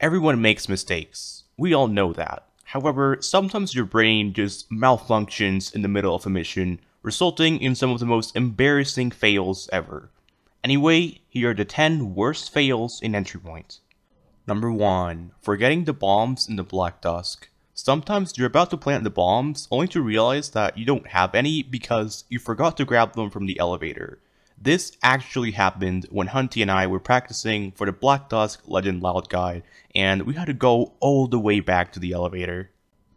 Everyone makes mistakes. We all know that. However, sometimes your brain just malfunctions in the middle of a mission, resulting in some of the most embarrassing fails ever. Anyway, here are the 10 worst fails in entry point. Number 1. Forgetting the bombs in the Black Dusk. Sometimes you're about to plant the bombs, only to realize that you don't have any because you forgot to grab them from the elevator. This actually happened when Hunty and I were practicing for the Black Dusk Legend Loud Guide, and we had to go all the way back to the elevator.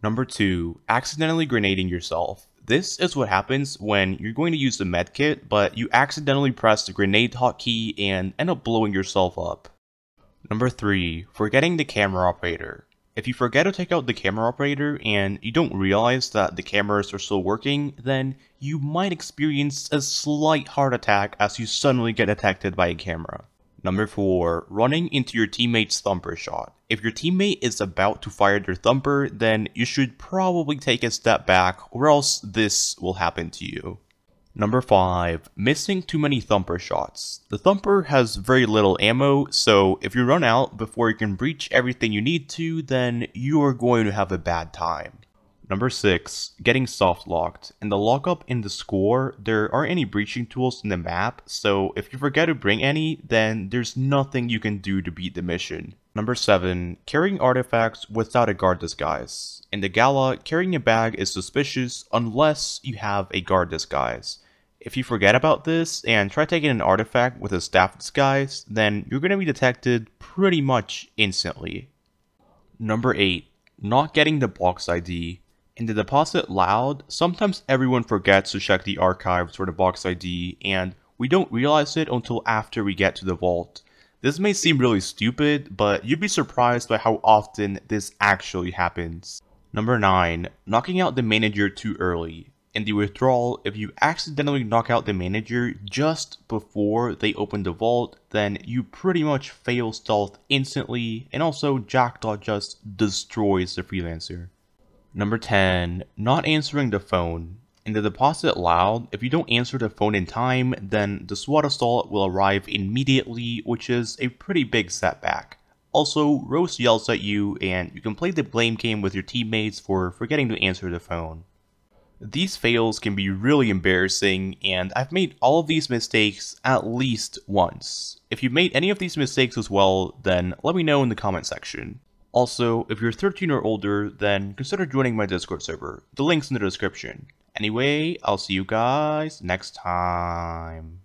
Number 2. Accidentally grenading yourself. This is what happens when you're going to use the medkit, but you accidentally press the grenade hotkey and end up blowing yourself up. Number 3. Forgetting the camera operator. If you forget to take out the camera operator and you don't realize that the cameras are still working, then you might experience a slight heart attack as you suddenly get detected by a camera. Number 4. Running into your teammate's thumper shot. If your teammate is about to fire their thumper, then you should probably take a step back or else this will happen to you. Number 5. Missing too many thumper shots. The thumper has very little ammo, so if you run out before you can breach everything you need to, then you are going to have a bad time. Number 6. Getting soft locked. In the lockup in the score, there aren't any breaching tools in the map, so if you forget to bring any, then there's nothing you can do to beat the mission. Number 7. Carrying artifacts without a guard disguise. In the gala, carrying a bag is suspicious unless you have a guard disguise. If you forget about this and try taking an artifact with a staff disguise, then you're going to be detected pretty much instantly. Number 8. Not getting the box ID. In the deposit loud, sometimes everyone forgets to check the archives for the box ID and we don't realize it until after we get to the vault. This may seem really stupid, but you'd be surprised by how often this actually happens. Number 9. Knocking out the manager too early. In the withdrawal, if you accidentally knock out the manager just before they open the vault, then you pretty much fail stealth instantly, and also Jackdaw just destroys the freelancer. Number 10. Not answering the phone. In the deposit allowed. If you don't answer the phone in time, then the SWAT assault will arrive immediately, which is a pretty big setback. Also, Rose yells at you, and you can play the blame game with your teammates for forgetting to answer the phone. These fails can be really embarrassing, and I've made all of these mistakes at least once. If you've made any of these mistakes as well, then let me know in the comment section. Also, if you're 13 or older, then consider joining my Discord server. The link's in the description. Anyway, I'll see you guys next time.